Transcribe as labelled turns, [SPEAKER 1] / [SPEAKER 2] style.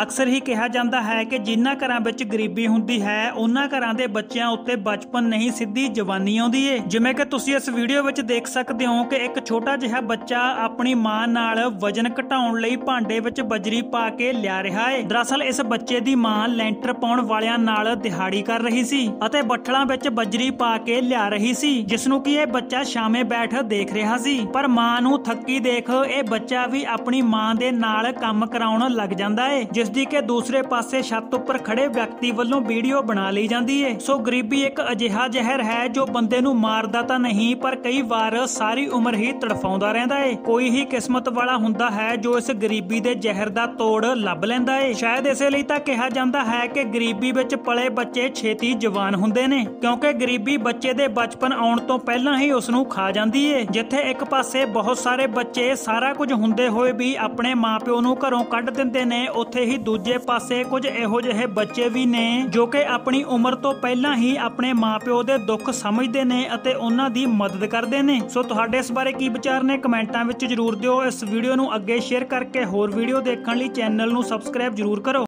[SPEAKER 1] ਅਕਸਰ ਹੀ ਕਿਹਾ ਜਾਂਦਾ ਹੈ ਕਿ ਜਿਨ੍ਹਾਂ ਘਰਾਂ ਵਿੱਚ ਗਰੀਬੀ ਹੁੰਦੀ ਹੈ ਉਹਨਾਂ ਘਰਾਂ ਦੇ ਬੱਚਿਆਂ ਉੱਤੇ ਬਚਪਨ ਨਹੀਂ ਸਿੱਧੀ ਜਵਾਨੀ ਆਉਂਦੀ ਏ ਜਿਵੇਂ ਕਿ ਤੁਸੀਂ ਇਸ ਵੀਡੀਓ ਵਿੱਚ ਦੇਖ ਸਕਦੇ ਹੋ ਕਿ ਇੱਕ ਛੋਟਾ ਜਿਹਾ ਬੱਚਾ ਆਪਣੀ ਮਾਂ ਨਾਲ ਵਜਨ ਘਟਾਉਣ ਲਈ ਭਾਂਡੇ ਵਿੱਚ ਬਜਰੀ ਪਾ ਕੇ ਲਿਆ ਰਿਹਾ ਏ ਦਰਅਸਲ ਇਸ ਬੱਚੇ ਦੀ ਮਾਂ ਲੈਂਟਰ ਪਾਉਣ ਵਾਲਿਆਂ ਨਾਲ ਦਿਹਾੜੀ ਕਰ ਰਹੀ ਸੀ ਅਤੇ ਬੱਠਲਾਂ ਵਿੱਚ ਬਜਰੀ ਪਾ ਕੇ ਲਿਆ ਰਹੀ ਸੀ ਜਿਸ ਨੂੰ ਕਿ ਇਹ ਬੱਚਾ ਸ਼ਾਮੇ ਬੈਠ ਦੇਖ ਰਿਹਾ ਸੀ ਪਰ ਮਾਂ ਨੂੰ ਥੱਕੀ ਦੇਖ ਇਹ ਬੱਚਾ ਵੀ ਆਪਣੀ ਮਾਂ ਦੇ ਨਾਲ ਕੰਮ ਕਰਾਉਣ ਲੱਗ ਜਾਂਦਾ ਏ ਜਿਸ ਦੀ ਕਿ ਦੂਸਰੇ ਪਾਸੇ ਛੱਤ ਉੱਪਰ ਖੜੇ ਵਿਅਕਤੀ ਵੱਲੋਂ ਵੀਡੀਓ ਬਣਾ ਲਈ ਜਾਂਦੀ ਏ ਸੋ ਗਰੀਬੀ ਇੱਕ ਅਜਿਹਾ ਜ਼ਹਿਰ ਹੈ ਜੋ ਬੰਦੇ ਨੂੰ ਮਾਰਦਾ ਤਾਂ ਨਹੀਂ ਪਰ ਕਈ ਵਾਰ ਸਾਰੀ ਉਮਰ ਹੀ ਤੜਫਾਉਂਦਾ ਰਹਿੰਦਾ ਏ ਕੋਈ ਹੀ ਕਿਸਮਤ ਵਾਲਾ ਹੁੰਦਾ ਹੈ ਜੋ ਇਸ ਗਰੀਬੀ ਦੇ ਜ਼ਹਿਰ ਦਾ ਤੋੜ ਲੱਭ ਲੈਂਦਾ ਏ ਸ਼ਾਇਦ ਇਸੇ ਲਈ ਤਾਂ ਕਿਹਾ ਜਾਂਦਾ ਹੈ ਕਿ ਗਰੀਬੀ ਵਿੱਚ ਪਲੇ ਬੱਚੇ ਛੇਤੀ ਜਵਾਨ ਹੁੰਦੇ ਨੇ ਕਿਉਂਕਿ ਗਰੀਬੀ ਬੱਚੇ ਦੇ ਬਚਪਨ ਆਉਣ ਤੋਂ ਪਹਿਲਾਂ ਹੀ ਉਸ ਨੂੰ ਖਾ ਜਾਂਦੀ ਏ ਜਿੱਥੇ ਇੱਕ ਪਾਸੇ ਬਹੁਤ ਸਾਰੇ ਬੱਚੇ ਸਾਰਾ ਕੁਝ ਹੁੰਦੇ ਹੋਏ ਵੀ ਆਪਣੇ ਮਾਪਿਓ ਨੂੰ ਘਰੋਂ ਕੱਢ ਦਿੰਦੇ ਨੇ ਉੱਥੇ ਹੀ ਦੂਜੇ ਪਾਸੇ ਕੁਝ ਇਹੋ ਜਿਹੇ ਬੱਚੇ ਵੀ ਨੇ ਜੋ ਕਿ ਆਪਣੀ ਉਮਰ ਤੋਂ ਪਹਿਲਾਂ ਹੀ ਆਪਣੇ ਮਾਪਿਓ ਦੇ ਦੁੱਖ ਸਮਝਦੇ ਨੇ ਅਤੇ ਉਹਨਾਂ ਦੀ ਮਦਦ ਕਰਦੇ ਨੇ ਸੋ ਤੁਹਾਡੇ ਇਸ ਬਾਰੇ ਕੀ ਵਿਚਾਰ ਨੇ ਕਮੈਂਟਾਂ ਵਿੱਚ ਜਰੂਰ ਦਿਓ ਇਸ ਵੀਡੀਓ ਨੂੰ ਅੱਗੇ ਸ਼ੇਅਰ ਕਰਕੇ ਹੋਰ ਵੀਡੀਓ ਦੇਖਣ ਲਈ ਚੈਨਲ ਨੂੰ ਸਬਸਕ੍ਰਾਈਬ ਜਰੂਰ ਕਰੋ